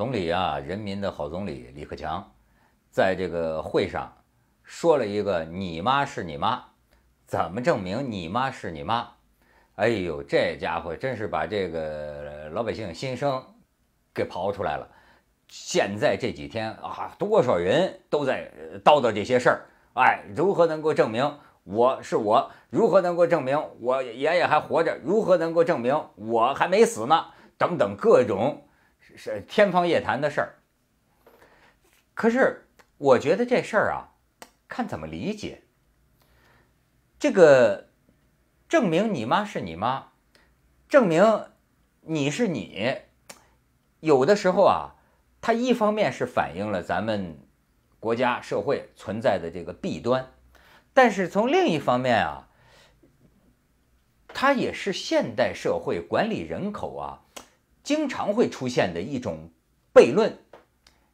总理啊，人民的好总理李克强，在这个会上说了一个“你妈是你妈”，怎么证明你妈是你妈？哎呦，这家伙真是把这个老百姓心声给刨出来了。现在这几天啊，多少人都在叨叨这些事儿。哎，如何能够证明我是我？如何能够证明我爷爷还活着？如何能够证明我还没死呢？等等，各种。是天方夜谭的事儿，可是我觉得这事儿啊，看怎么理解。这个证明你妈是你妈，证明你是你。有的时候啊，它一方面是反映了咱们国家社会存在的这个弊端，但是从另一方面啊，它也是现代社会管理人口啊。经常会出现的一种悖论，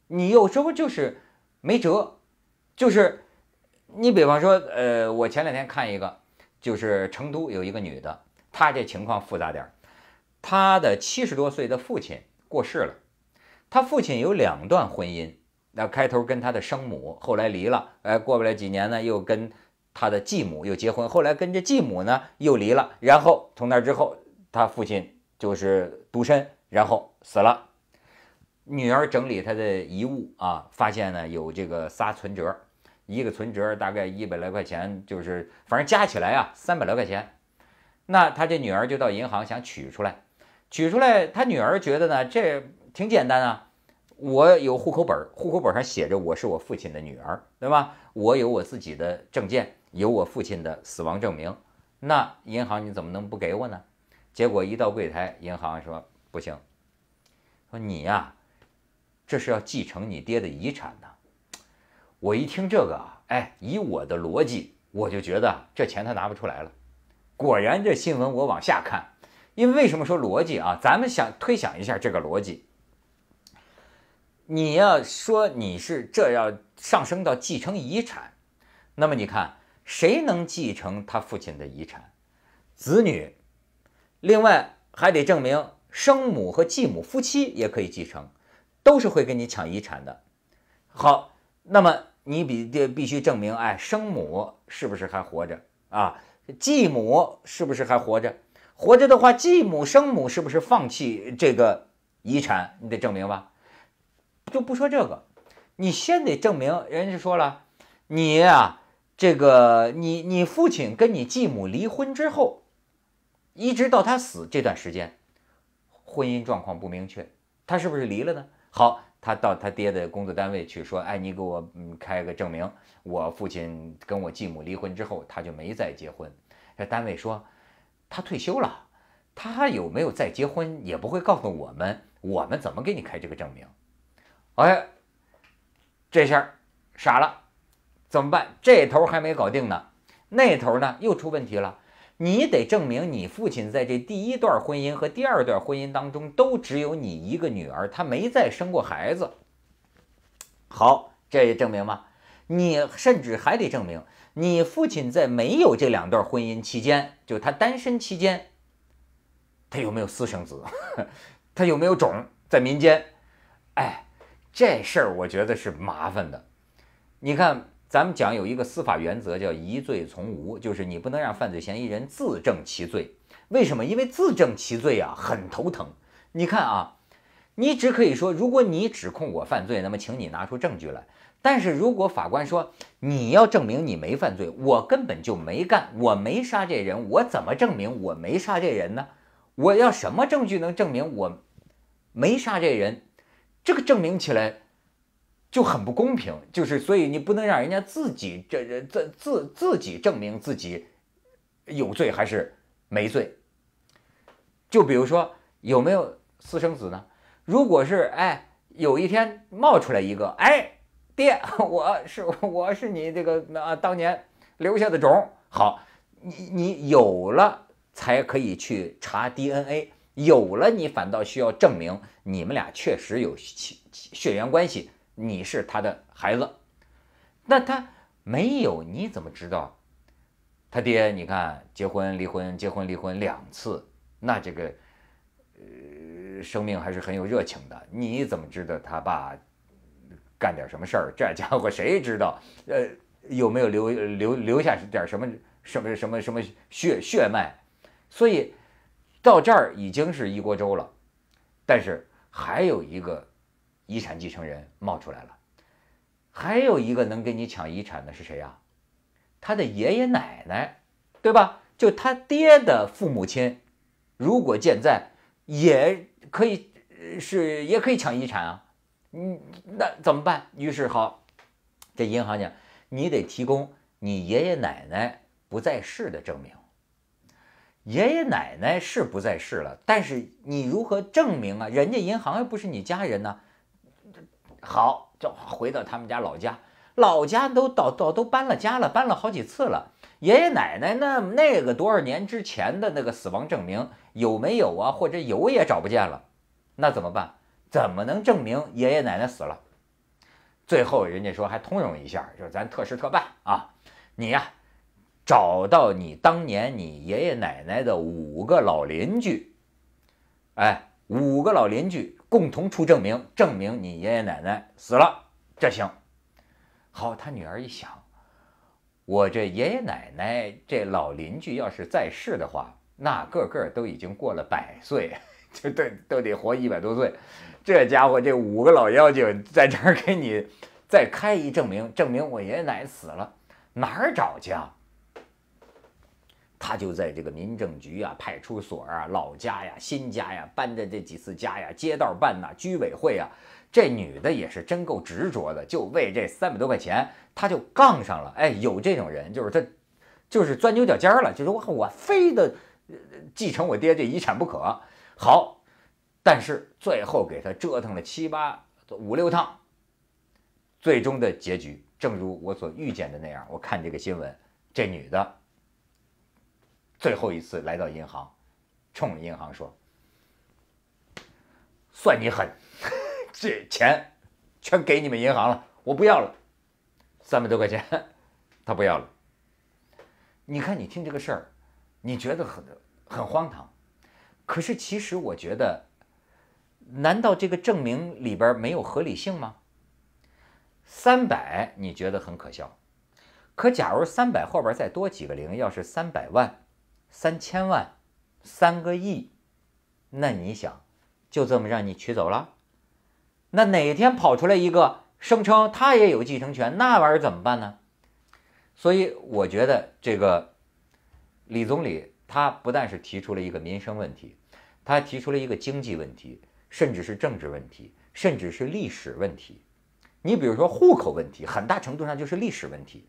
你有时候就是没辙，就是你比方说，呃，我前两天看一个，就是成都有一个女的，她这情况复杂点儿，她的七十多岁的父亲过世了，她父亲有两段婚姻，那开头跟她的生母，后来离了，哎，过不了几年呢，又跟她的继母又结婚，后来跟这继母呢又离了，然后从那之后，她父亲就是独身。然后死了，女儿整理他的遗物啊，发现呢有这个仨存折，一个存折大概一百来块钱，就是反正加起来啊三百来块钱。那他这女儿就到银行想取出来，取出来，他女儿觉得呢这挺简单啊，我有户口本，户口本上写着我是我父亲的女儿，对吧？我有我自己的证件，有我父亲的死亡证明，那银行你怎么能不给我呢？结果一到柜台，银行说不行。说你呀，这是要继承你爹的遗产呢。我一听这个啊，哎，以我的逻辑，我就觉得这钱他拿不出来了。果然，这新闻我往下看，因为为什么说逻辑啊？咱们想推想一下这个逻辑。你要说你是这要上升到继承遗产，那么你看谁能继承他父亲的遗产？子女，另外还得证明。生母和继母夫妻也可以继承，都是会跟你抢遗产的。好，那么你比这必须证明，哎，生母是不是还活着啊？继母是不是还活着？活着的话，继母生母是不是放弃这个遗产？你得证明吧。就不说这个，你先得证明。人家说了，你呀，这个你你父亲跟你继母离婚之后，一直到他死这段时间。婚姻状况不明确，他是不是离了呢？好，他到他爹的工作单位去说：“哎，你给我开个证明，我父亲跟我继母离婚之后，他就没再结婚。”这单位说：“他退休了，他有没有再结婚，也不会告诉我们。我们怎么给你开这个证明？”哎，这下傻了，怎么办？这头还没搞定呢，那头呢又出问题了。你得证明你父亲在这第一段婚姻和第二段婚姻当中都只有你一个女儿，他没再生过孩子。好，这也证明吗？你甚至还得证明你父亲在没有这两段婚姻期间，就他单身期间，他有没有私生子？他有没有种？在民间，哎，这事儿我觉得是麻烦的。你看。咱们讲有一个司法原则叫疑罪从无，就是你不能让犯罪嫌疑人自证其罪。为什么？因为自证其罪啊，很头疼。你看啊，你只可以说，如果你指控我犯罪，那么请你拿出证据来。但是如果法官说你要证明你没犯罪，我根本就没干，我没杀这人，我怎么证明我没杀这人呢？我要什么证据能证明我没杀这人？这个证明起来。就很不公平，就是所以你不能让人家自己这这自自自己证明自己有罪还是没罪。就比如说有没有私生子呢？如果是哎，有一天冒出来一个哎，爹，我是我是你这个啊当年留下的种。好，你你有了才可以去查 DNA，有了你反倒需要证明你们俩确实有血血缘关系。你是他的孩子，那他没有你怎么知道？他爹，你看结婚离婚结婚离婚两次，那这个呃生命还是很有热情的。你怎么知道他爸干点什么事儿？这家伙谁知道？呃，有没有留留留下点什么什么什么什么血血脉？所以到这儿已经是一锅粥了。但是还有一个。遗产继承人冒出来了，还有一个能跟你抢遗产的是谁呀？他的爷爷奶奶，对吧？就他爹的父母亲，如果健在，也可以是也可以抢遗产啊。嗯，那怎么办？于是好，这银行讲，你得提供你爷爷奶奶不在世的证明。爷爷奶奶是不在世了，但是你如何证明啊？人家银行又不是你家人呢？好，就回到他们家老家，老家都到到都搬了家了，搬了好几次了。爷爷奶奶那那个多少年之前的那个死亡证明有没有啊？或者有也找不见了，那怎么办？怎么能证明爷爷奶奶死了？最后人家说还通融一下，就是咱特事特办啊，你呀，找到你当年你爷爷奶奶的五个老邻居，哎，五个老邻居。共同出证明，证明你爷爷奶奶死了，这行。好，他女儿一想，我这爷爷奶奶这老邻居要是在世的话，那个个都已经过了百岁，就都都得活一百多岁。这家伙这五个老妖精在这给你再开一证明，证明我爷爷奶奶死了，哪儿找去啊？他就在这个民政局啊、派出所啊、老家呀、新家呀，搬的这几次家呀、街道办呐、居委会啊，这女的也是真够执着的，就为这三百多块钱，他就杠上了。哎，有这种人，就是他，就是钻牛角尖了，就说我我非得继承我爹这遗产不可。好，但是最后给他折腾了七八五六趟，最终的结局正如我所预见的那样。我看这个新闻，这女的。最后一次来到银行，冲银行说：“算你狠，这钱全给你们银行了，我不要了。三百多块钱，他不要了。你看，你听这个事儿，你觉得很很荒唐。可是，其实我觉得，难道这个证明里边没有合理性吗？三百你觉得很可笑，可假如三百后边再多几个零，要是三百万。”三千万，三个亿，那你想，就这么让你取走了？那哪天跑出来一个声称他也有继承权，那玩意儿怎么办呢？所以我觉得这个李总理他不但是提出了一个民生问题，他还提出了一个经济问题，甚至是政治问题，甚至是历史问题。你比如说户口问题，很大程度上就是历史问题。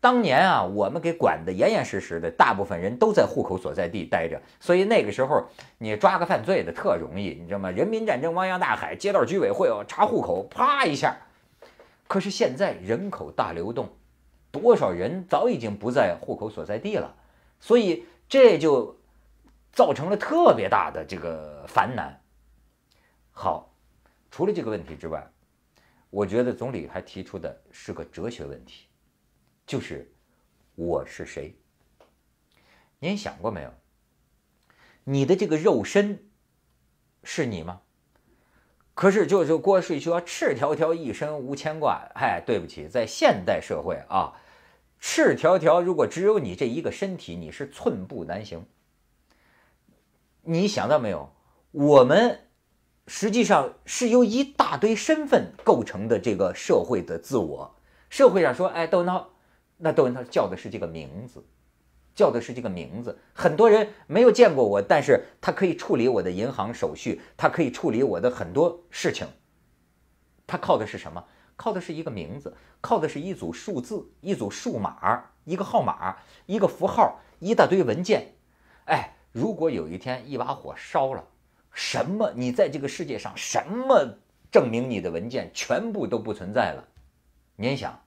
当年啊，我们给管得严严实实的，大部分人都在户口所在地待着，所以那个时候你抓个犯罪的特容易，你知道吗？人民战争汪洋大海，街道居委会哦查户口，啪一下。可是现在人口大流动，多少人早已经不在户口所在地了，所以这就造成了特别大的这个烦难。好，除了这个问题之外，我觉得总理还提出的是个哲学问题。就是我是谁？您想过没有？你的这个肉身是你吗？可是，就是郭旭说：“赤条条一身无牵挂。”哎，对不起，在现代社会啊，赤条条如果只有你这一个身体，你是寸步难行。你想到没有？我们实际上是由一大堆身份构成的这个社会的自我。社会上说：“哎，都闹。”那窦文涛叫的是这个名字，叫的是这个名字。很多人没有见过我，但是他可以处理我的银行手续，他可以处理我的很多事情。他靠的是什么？靠的是一个名字，靠的是一组数字，一组数码，一个号码，一个符号，一大堆文件。哎，如果有一天一把火烧了，什么？你在这个世界上什么证明你的文件全部都不存在了？您想？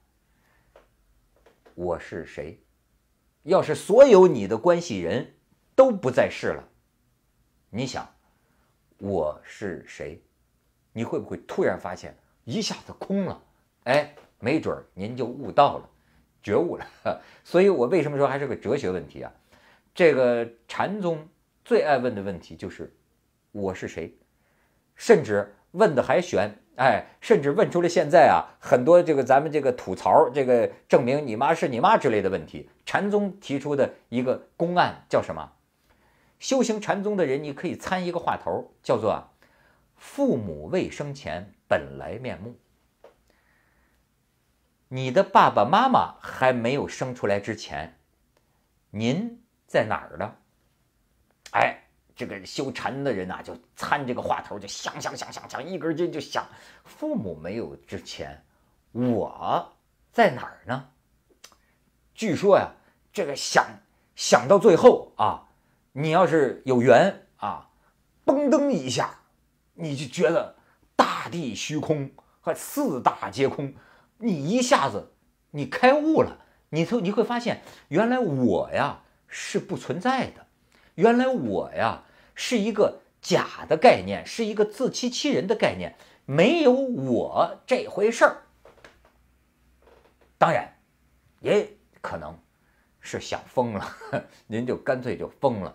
我是谁？要是所有你的关系人都不在世了，你想我是谁？你会不会突然发现一下子空了？哎，没准儿您就悟到了，觉悟了。所以我为什么说还是个哲学问题啊？这个禅宗最爱问的问题就是“我是谁”，甚至问的还玄。哎，甚至问出了现在啊，很多这个咱们这个吐槽，这个证明你妈是你妈之类的问题。禅宗提出的一个公案叫什么？修行禅宗的人，你可以参一个话头，叫做“父母未生前本来面目”。你的爸爸妈妈还没有生出来之前，您在哪儿呢？哎。这个修禅的人呐，就参这个话头，就想想想想想，一根筋就想，父母没有之前，我，在哪儿呢？据说呀，这个想想到最后啊，你要是有缘啊，嘣噔一下，你就觉得大地虚空和四大皆空，你一下子你开悟了，你从你会发现，原来我呀是不存在的。原来我呀是一个假的概念，是一个自欺欺人的概念，没有我这回事儿。当然，也可能是想疯了，您就干脆就疯了。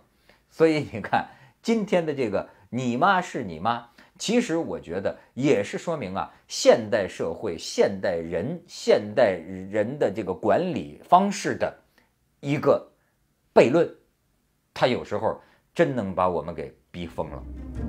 所以你看，今天的这个“你妈是你妈”，其实我觉得也是说明啊，现代社会、现代人、现代人的这个管理方式的一个悖论。他有时候真能把我们给逼疯了。